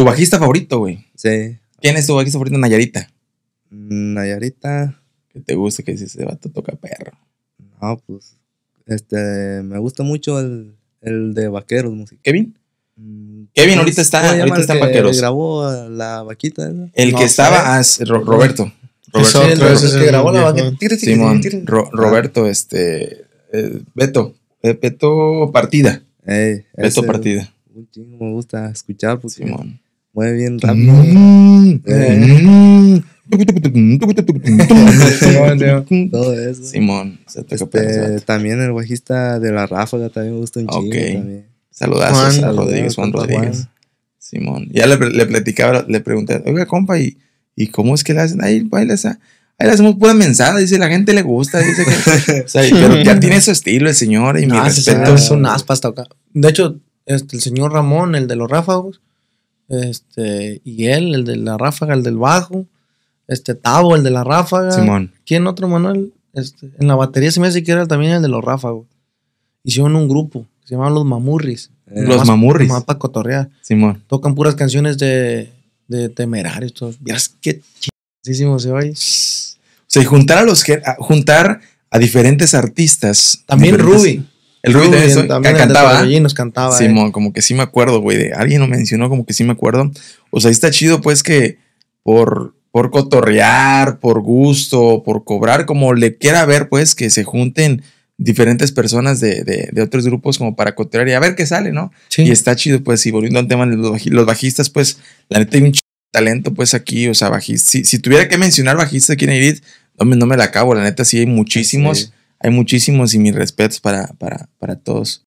¿Tu bajista favorito, güey? Sí. ¿Quién es tu bajista favorito? Nayarita. Nayarita. ¿Qué te gusta que si ese vato toca perro? No, pues. Este. Me gusta mucho el, el de Vaqueros Música. ¿Kevin? Mm, Kevin pues, ahorita está, ahorita está en Vaqueros. grabó la vaquita. El que estaba, es Roberto. Roberto. que grabó la vaquita. Ah. Roberto, este, eh, Beto, eh, Beto Partida. Ey, Beto Partida. Un chingo me gusta escuchar. pues. Simón. Muy bien mm. rápido. Mm. Todo eso. Simón, este, También el bajista de la Ráfaga también me gusta un chingo. Saludazos a Rodríguez, Juan Rodríguez. Simón. Ya le, le, platicaba, le pregunté, oiga, compa, ¿y, cómo es que le hacen? Ahí baila Ahí le hacemos pura mensada, dice, la gente le gusta, dice que... pero ya tiene su estilo el señor y mi ah, respeto. Es un aspa acá. De hecho, este, el señor Ramón, el de los ráfagos, este, y él, el de la ráfaga, el del bajo, este, Tavo, el de la ráfaga. Simón. ¿Quién otro, Manuel? Este, en la batería se me hace que era también el de los ráfagos. Hicieron un grupo, se llamaban Los Mamurris. Eh, los Mamurris. mapa cotorrea Simón. Tocan puras canciones de, de temerarios. Miras qué chingadísimo se va O sea, juntar a los, que juntar a diferentes artistas. También Ruby. El ruido. también cantaba. nos cantaba. Eh. Simón, como que sí me acuerdo, güey. alguien lo mencionó, como que sí me acuerdo. O sea, está chido, pues, que por, por cotorrear, por gusto, por cobrar, como le quiera ver, pues, que se junten diferentes personas de, de, otros grupos como para cotorrear y a ver qué sale, ¿no? Sí. Y está chido, pues, y volviendo al tema de los, bajistas, pues, la neta hay un talento, pues, aquí, o sea, bajista. Si, tuviera que mencionar bajistas aquí en Edith, no me, no me la acabo, la neta sí hay muchísimos hay muchísimos y mis respetos para, para, para todos.